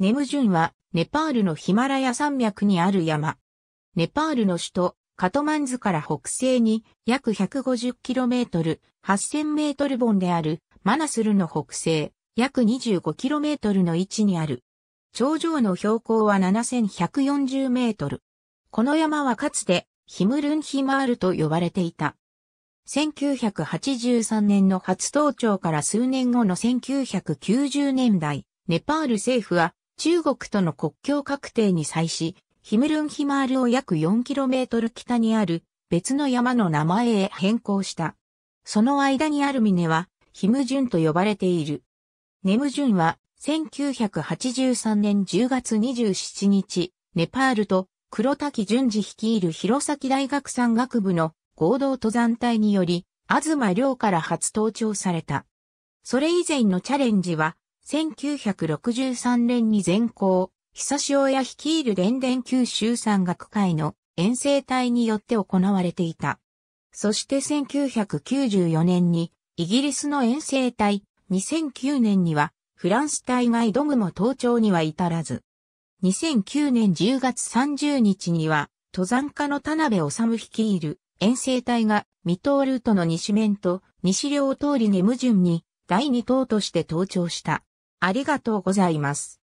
ネムジュンは、ネパールのヒマラヤ山脈にある山。ネパールの首都、カトマンズから北西に約 150km、8000m 本であるマナスルの北西、約 25km の位置にある。頂上の標高は 7140m。この山はかつてヒムルンヒマールと呼ばれていた。1983年の初登頂から数年後の1990年代、ネパール政府は中国との国境確定に際し、ヒムルンヒマールを約 4km 北にある別の山の名前へ変更した。その間にある峰はヒムジュンと呼ばれている。ネムジュンは1983年10月27日、ネパールと黒滝淳二率いる弘前大学山学部の合同登山隊により、東良から初登頂された。それ以前のチャレンジは、1963年に全校、久し親率いる連電九州山岳会の遠征隊によって行われていた。そして1994年にイギリスの遠征隊、2009年にはフランス隊が挑むも登頂には至らず。2009年10月30日には登山家の田辺治率いる遠征隊が未踏ルートの西面と西両通りに矛順に第二島として登頂した。ありがとうございます。